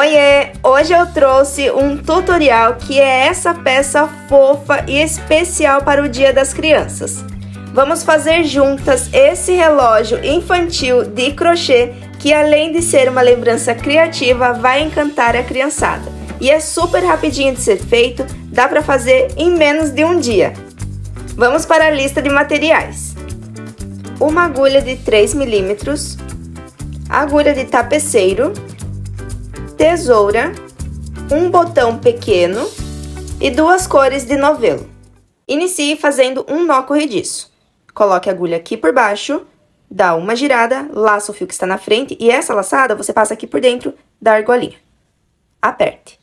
Oiê! Hoje eu trouxe um tutorial que é essa peça fofa e especial para o Dia das Crianças. Vamos fazer juntas esse relógio infantil de crochê que além de ser uma lembrança criativa, vai encantar a criançada. E é super rapidinho de ser feito, dá para fazer em menos de um dia. Vamos para a lista de materiais. Uma agulha de 3 milímetros, agulha de tapeceiro, tesoura, um botão pequeno e duas cores de novelo. Inicie fazendo um nó corrediço. Coloque a agulha aqui por baixo, dá uma girada, laça o fio que está na frente e essa laçada você passa aqui por dentro da argolinha. Aperte.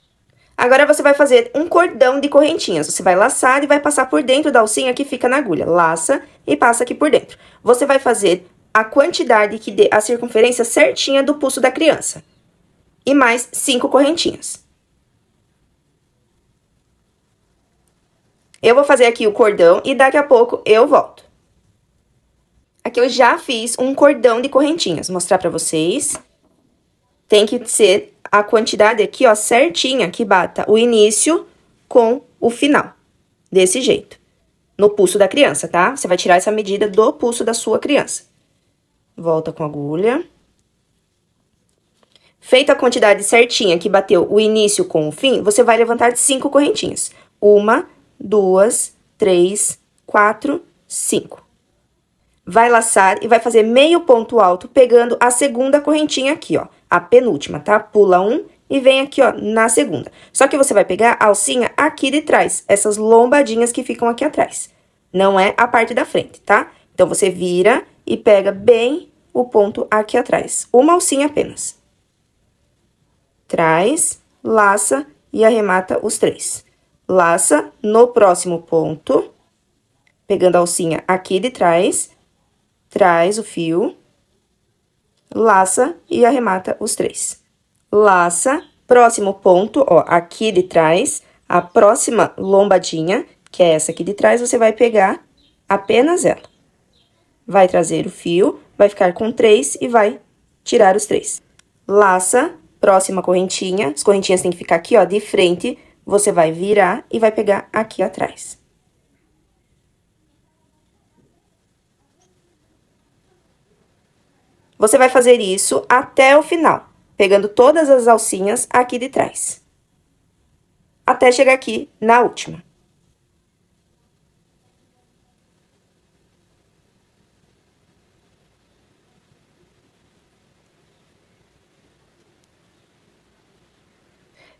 Agora você vai fazer um cordão de correntinhas. Você vai laçar e vai passar por dentro da alcinha que fica na agulha. Laça e passa aqui por dentro. Você vai fazer a quantidade que dê a circunferência certinha do pulso da criança e mais cinco correntinhas. Eu vou fazer aqui o cordão e daqui a pouco eu volto. Aqui eu já fiz um cordão de correntinhas, vou mostrar pra vocês. Tem que ser a quantidade aqui, ó, certinha, que bata o início com o final, desse jeito. No pulso da criança, tá? Você vai tirar essa medida do pulso da sua criança. Volta com agulha. Feita a quantidade certinha que bateu o início com o fim, você vai levantar cinco correntinhas. Uma, duas, três, quatro, cinco. Vai laçar e vai fazer meio ponto alto pegando a segunda correntinha aqui, ó. A penúltima, tá? Pula um e vem aqui, ó, na segunda. Só que você vai pegar a alcinha aqui de trás, essas lombadinhas que ficam aqui atrás. Não é a parte da frente, tá? Então, você vira e pega bem o ponto aqui atrás. Uma alcinha apenas traz, laça e arremata os três. Laça no próximo ponto, pegando a alcinha aqui de trás, traz o fio, laça e arremata os três. Laça, próximo ponto, ó, aqui de trás, a próxima lombadinha, que é essa aqui de trás, você vai pegar apenas ela. Vai trazer o fio, vai ficar com três e vai tirar os três. Laça, Próxima correntinha, as correntinhas têm que ficar aqui, ó, de frente. Você vai virar e vai pegar aqui atrás. Você vai fazer isso até o final, pegando todas as alcinhas aqui de trás. Até chegar aqui na última.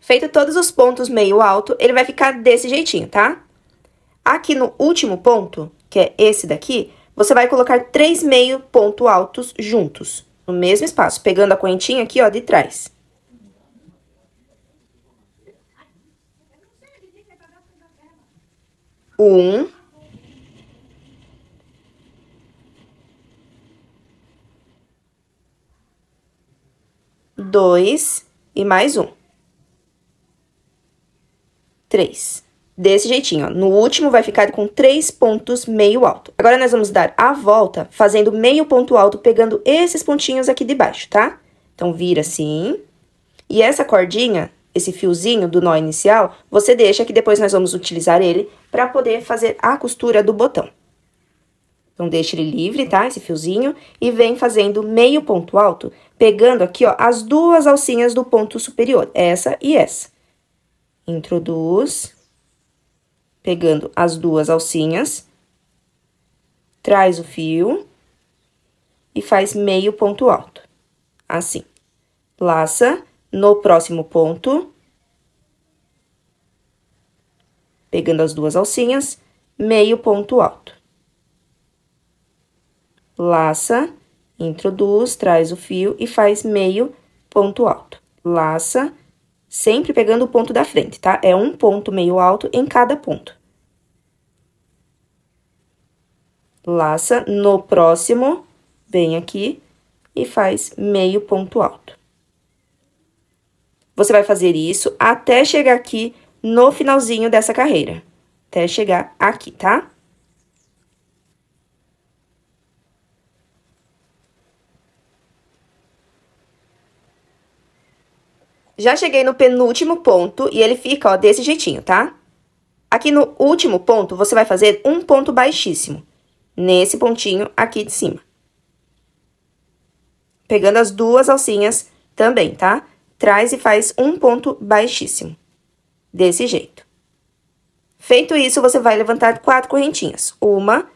Feito todos os pontos meio alto, ele vai ficar desse jeitinho, tá? Aqui no último ponto, que é esse daqui, você vai colocar três meio ponto altos juntos, no mesmo espaço, pegando a correntinha aqui, ó, de trás. Um. Dois e mais um. 3. Desse jeitinho, ó. No último vai ficar com três pontos meio alto. Agora, nós vamos dar a volta fazendo meio ponto alto, pegando esses pontinhos aqui de baixo, tá? Então, vira assim. E essa cordinha, esse fiozinho do nó inicial, você deixa que depois nós vamos utilizar ele para poder fazer a costura do botão. Então, deixa ele livre, tá? Esse fiozinho. E vem fazendo meio ponto alto, pegando aqui, ó, as duas alcinhas do ponto superior, essa e essa introduz, pegando as duas alcinhas, traz o fio e faz meio ponto alto, assim. Laça no próximo ponto, pegando as duas alcinhas, meio ponto alto. Laça, introduz, traz o fio e faz meio ponto alto. Laça, sempre pegando o ponto da frente, tá? É um ponto meio alto em cada ponto. Laça no próximo, vem aqui e faz meio ponto alto. Você vai fazer isso até chegar aqui no finalzinho dessa carreira, até chegar aqui, tá? Já cheguei no penúltimo ponto e ele fica, ó, desse jeitinho, tá? Aqui no último ponto, você vai fazer um ponto baixíssimo. Nesse pontinho aqui de cima. Pegando as duas alcinhas também, tá? Traz e faz um ponto baixíssimo. Desse jeito. Feito isso, você vai levantar quatro correntinhas. Uma,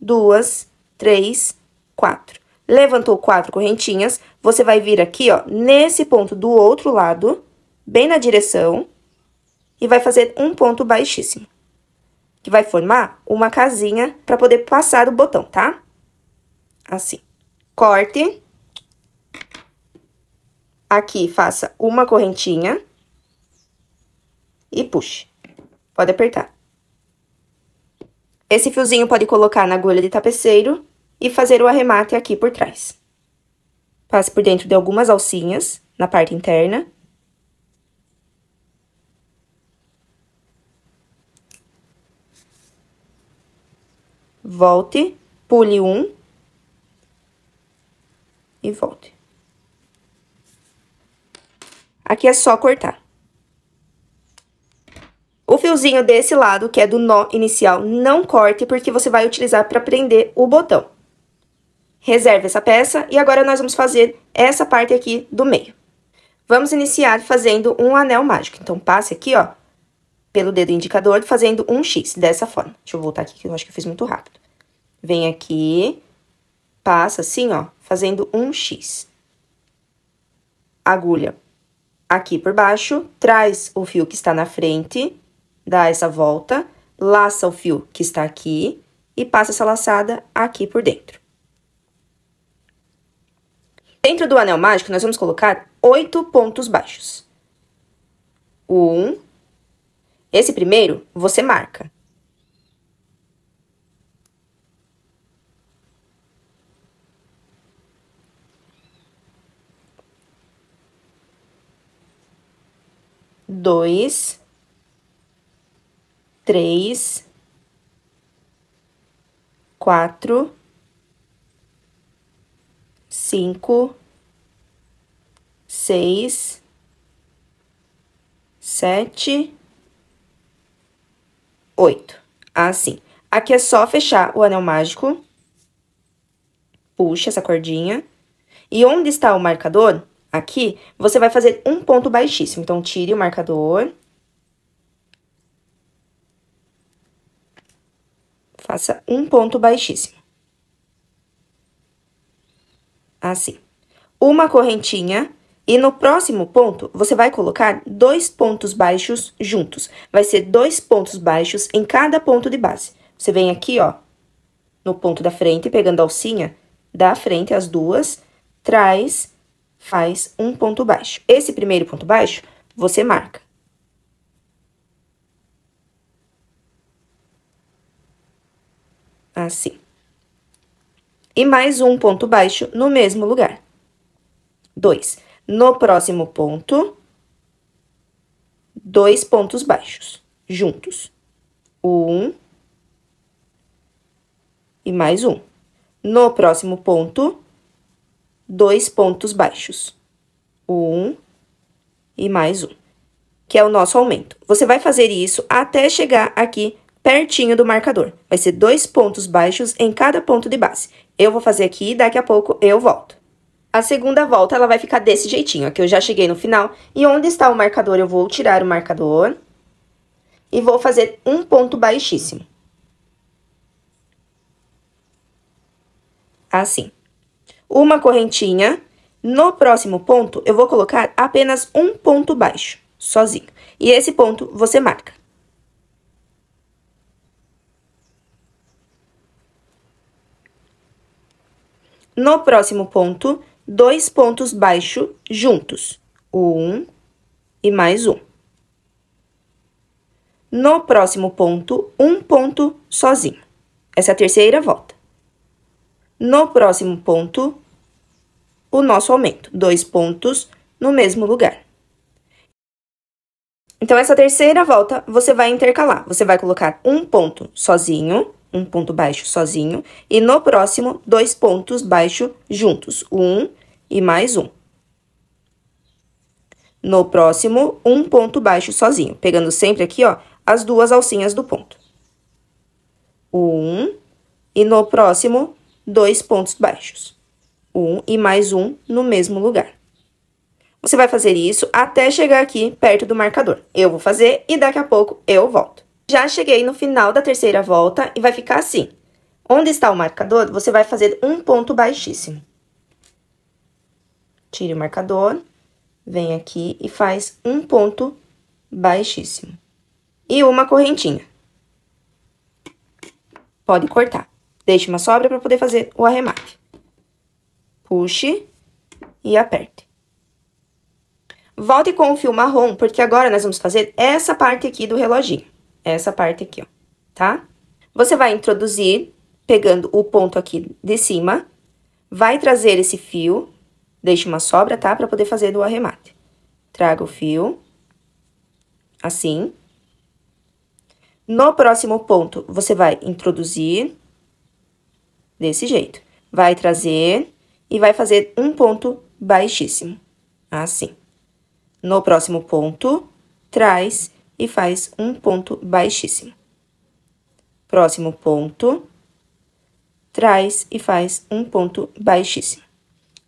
duas, três, quatro. Levantou quatro correntinhas, você vai vir aqui, ó, nesse ponto do outro lado, bem na direção, e vai fazer um ponto baixíssimo. Que vai formar uma casinha para poder passar o botão, tá? Assim. Corte. Aqui, faça uma correntinha. E puxe. Pode apertar. Esse fiozinho pode colocar na agulha de tapeceiro e fazer o arremate aqui por trás. Passe por dentro de algumas alcinhas, na parte interna. Volte, pule um. E volte. Aqui é só cortar. O fiozinho desse lado, que é do nó inicial, não corte, porque você vai utilizar para prender o botão. Reserve essa peça e agora nós vamos fazer essa parte aqui do meio. Vamos iniciar fazendo um anel mágico. Então, passe aqui, ó, pelo dedo indicador, fazendo um X, dessa forma. Deixa eu voltar aqui, que eu acho que eu fiz muito rápido. Vem aqui, passa assim, ó, fazendo um X. Agulha aqui por baixo, traz o fio que está na frente, dá essa volta, laça o fio que está aqui e passa essa laçada aqui por dentro. Dentro do anel mágico, nós vamos colocar oito pontos baixos. Um. Esse primeiro, você marca. Dois, três, quatro, cinco, seis, sete, oito. Assim. Aqui é só fechar o anel mágico. Puxa essa cordinha. E onde está o marcador, aqui, você vai fazer um ponto baixíssimo. Então, tire o marcador. Faça um ponto baixíssimo assim. Uma correntinha e no próximo ponto, você vai colocar dois pontos baixos juntos. Vai ser dois pontos baixos em cada ponto de base. Você vem aqui, ó, no ponto da frente, pegando a alcinha, da frente as duas, traz, faz um ponto baixo. Esse primeiro ponto baixo, você marca. Assim e mais um ponto baixo no mesmo lugar. 2. No próximo ponto, dois pontos baixos juntos. Um e mais um. No próximo ponto, dois pontos baixos. Um e mais um, que é o nosso aumento. Você vai fazer isso até chegar aqui pertinho do marcador. Vai ser dois pontos baixos em cada ponto de base. Eu vou fazer aqui e daqui a pouco eu volto. A segunda volta, ela vai ficar desse jeitinho, aqui eu já cheguei no final. E onde está o marcador, eu vou tirar o marcador. E vou fazer um ponto baixíssimo. Assim. Uma correntinha. No próximo ponto, eu vou colocar apenas um ponto baixo, sozinho. E esse ponto você marca. No próximo ponto, dois pontos baixo juntos, o 1 um e mais um. No próximo ponto, um ponto sozinho. Essa é a terceira volta. No próximo ponto, o nosso aumento, dois pontos no mesmo lugar. Então, essa terceira volta, você vai intercalar. Você vai colocar um ponto sozinho um ponto baixo sozinho, e no próximo, dois pontos baixos juntos, um e mais um. No próximo, um ponto baixo sozinho, pegando sempre aqui, ó, as duas alcinhas do ponto. Um, e no próximo, dois pontos baixos. Um e mais um no mesmo lugar. Você vai fazer isso até chegar aqui perto do marcador. Eu vou fazer e daqui a pouco eu volto. Já cheguei no final da terceira volta e vai ficar assim. Onde está o marcador, você vai fazer um ponto baixíssimo. Tire o marcador, vem aqui e faz um ponto baixíssimo. E uma correntinha. Pode cortar. Deixe uma sobra para poder fazer o arremate. Puxe e aperte. Volte com o fio marrom, porque agora nós vamos fazer essa parte aqui do reloginho essa parte aqui, ó, tá? Você vai introduzir pegando o ponto aqui de cima, vai trazer esse fio, deixa uma sobra, tá? Pra poder fazer do arremate. Traga o fio, assim. No próximo ponto, você vai introduzir desse jeito. Vai trazer e vai fazer um ponto baixíssimo, assim. No próximo ponto, traz e faz um ponto baixíssimo. Próximo ponto, traz e faz um ponto baixíssimo.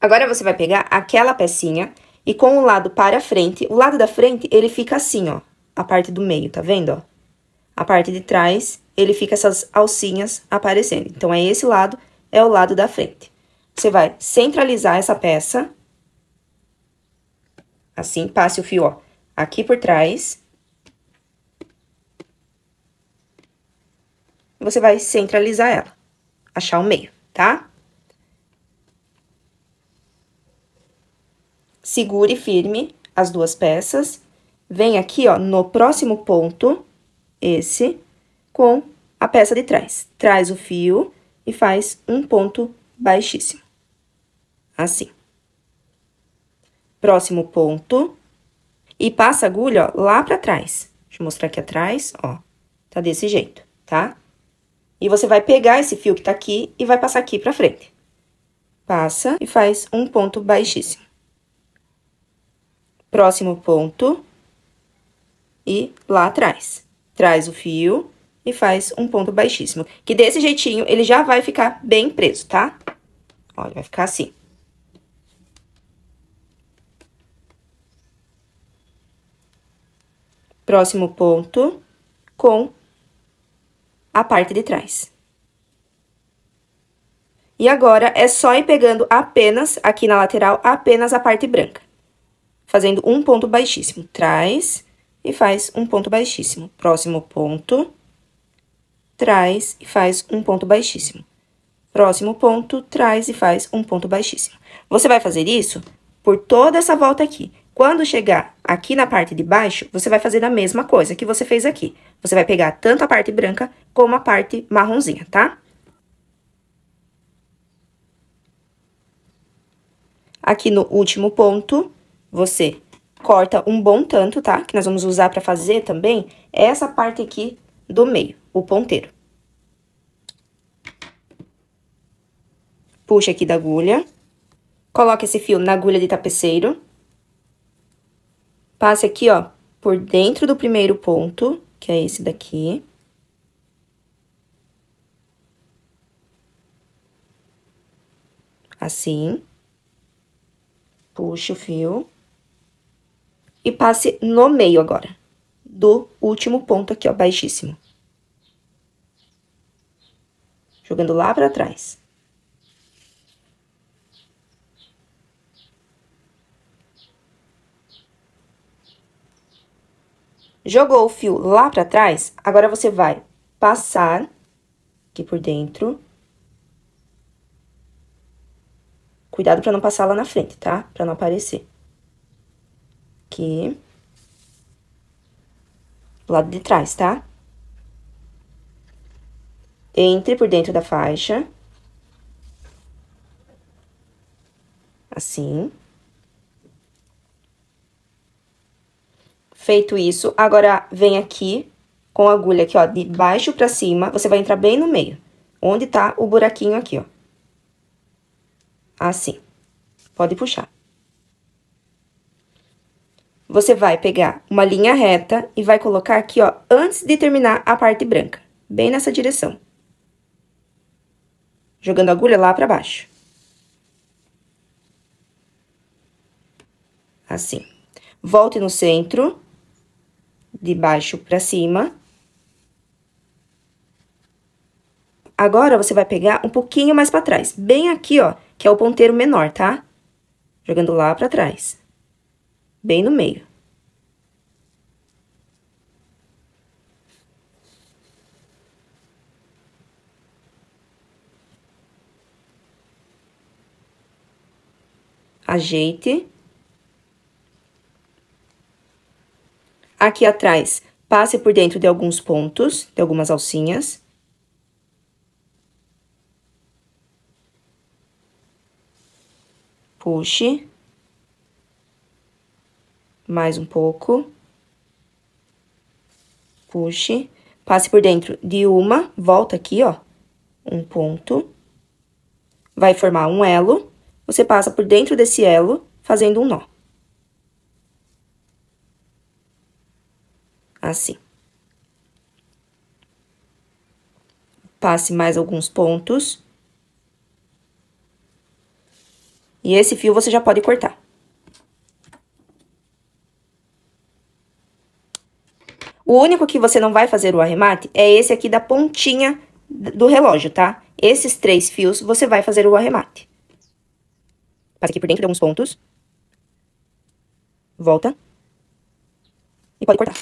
Agora, você vai pegar aquela pecinha e com o lado para frente, o lado da frente, ele fica assim, ó, a parte do meio, tá vendo, ó? A parte de trás, ele fica essas alcinhas aparecendo. Então, é esse lado, é o lado da frente. Você vai centralizar essa peça, assim, passe o fio, ó, aqui por trás, você vai centralizar ela, achar o meio, tá? Segure firme as duas peças, vem aqui, ó, no próximo ponto, esse, com a peça de trás. Traz o fio e faz um ponto baixíssimo, assim. Próximo ponto, e passa a agulha, ó, lá pra trás. Deixa eu mostrar aqui atrás, ó, tá desse jeito, tá? E você vai pegar esse fio que tá aqui e vai passar aqui pra frente. Passa e faz um ponto baixíssimo. Próximo ponto. E lá atrás. Traz o fio e faz um ponto baixíssimo. Que desse jeitinho, ele já vai ficar bem preso, tá? Olha, vai ficar assim. Próximo ponto com a parte de trás. E agora, é só ir pegando apenas, aqui na lateral, apenas a parte branca. Fazendo um ponto baixíssimo, traz e faz um ponto baixíssimo. Próximo ponto, traz e faz um ponto baixíssimo. Próximo ponto, traz e faz um ponto baixíssimo. Você vai fazer isso por toda essa volta aqui. Quando chegar aqui na parte de baixo, você vai fazer a mesma coisa que você fez aqui. Você vai pegar tanto a parte branca como a parte marronzinha, tá? Aqui no último ponto, você corta um bom tanto, tá? Que nós vamos usar para fazer também é essa parte aqui do meio, o ponteiro. Puxa aqui da agulha. Coloca esse fio na agulha de tapeceiro. Passe aqui, ó, por dentro do primeiro ponto, que é esse daqui. Assim. Puxe o fio. E passe no meio agora, do último ponto aqui, ó, baixíssimo. Jogando lá pra trás. Jogou o fio lá para trás, agora você vai passar aqui por dentro. Cuidado para não passar lá na frente, tá? Para não aparecer. Aqui. Lado de trás, tá? Entre por dentro da faixa. Assim. Feito isso, agora vem aqui com a agulha aqui, ó, de baixo pra cima, você vai entrar bem no meio, onde tá o buraquinho aqui, ó. Assim. Pode puxar. Você vai pegar uma linha reta e vai colocar aqui, ó, antes de terminar a parte branca, bem nessa direção. Jogando a agulha lá pra baixo. Assim. Volte no centro de baixo para cima. Agora, você vai pegar um pouquinho mais para trás, bem aqui, ó, que é o ponteiro menor, tá? Jogando lá para trás, bem no meio. Ajeite. Aqui atrás, passe por dentro de alguns pontos, de algumas alcinhas. Puxe. Mais um pouco. Puxe. Passe por dentro de uma, volta aqui, ó, um ponto. Vai formar um elo. Você passa por dentro desse elo, fazendo um nó. assim. Passe mais alguns pontos. E esse fio você já pode cortar. O único que você não vai fazer o arremate é esse aqui da pontinha do relógio, tá? Esses três fios você vai fazer o arremate. Passa aqui por dentro, alguns pontos. Volta. E pode cortar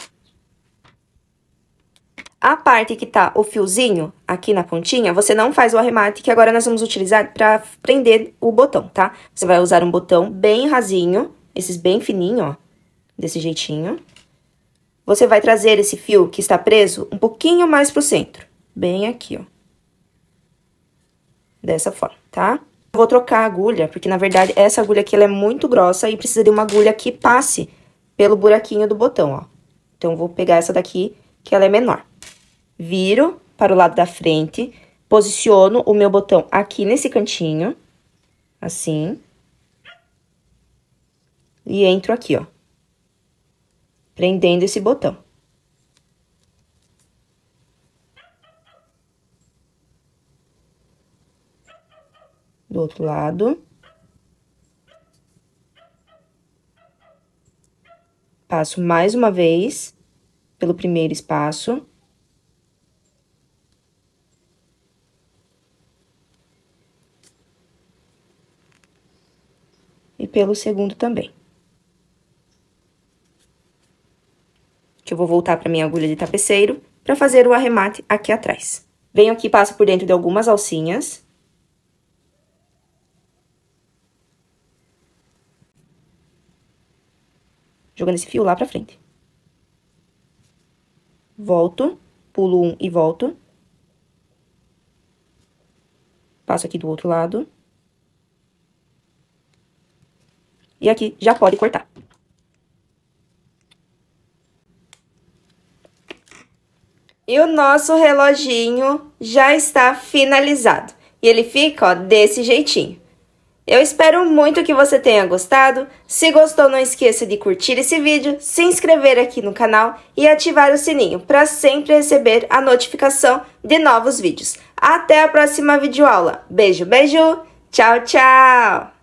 a parte que tá o fiozinho aqui na pontinha, você não faz o arremate que agora nós vamos utilizar para prender o botão, tá? Você vai usar um botão bem rasinho, esses bem fininho, ó, desse jeitinho. Você vai trazer esse fio que está preso um pouquinho mais pro centro, bem aqui, ó. Dessa forma, tá? Vou trocar a agulha, porque na verdade essa agulha aqui ela é muito grossa e precisa de uma agulha que passe pelo buraquinho do botão, ó. Então, vou pegar essa daqui, que ela é menor viro para o lado da frente, posiciono o meu botão aqui nesse cantinho, assim. E entro aqui, ó, prendendo esse botão. Do outro lado. Passo mais uma vez pelo primeiro espaço. pelo segundo também. Que eu vou voltar para minha agulha de tapeceiro para fazer o arremate aqui atrás. Venho aqui, passo por dentro de algumas alcinhas. Jogando esse fio lá para frente. Volto, pulo um e volto. Passo aqui do outro lado. E aqui já pode cortar. E o nosso reloginho já está finalizado. E ele fica, ó, desse jeitinho. Eu espero muito que você tenha gostado. Se gostou, não esqueça de curtir esse vídeo, se inscrever aqui no canal e ativar o sininho para sempre receber a notificação de novos vídeos. Até a próxima videoaula. Beijo, beijo. Tchau, tchau.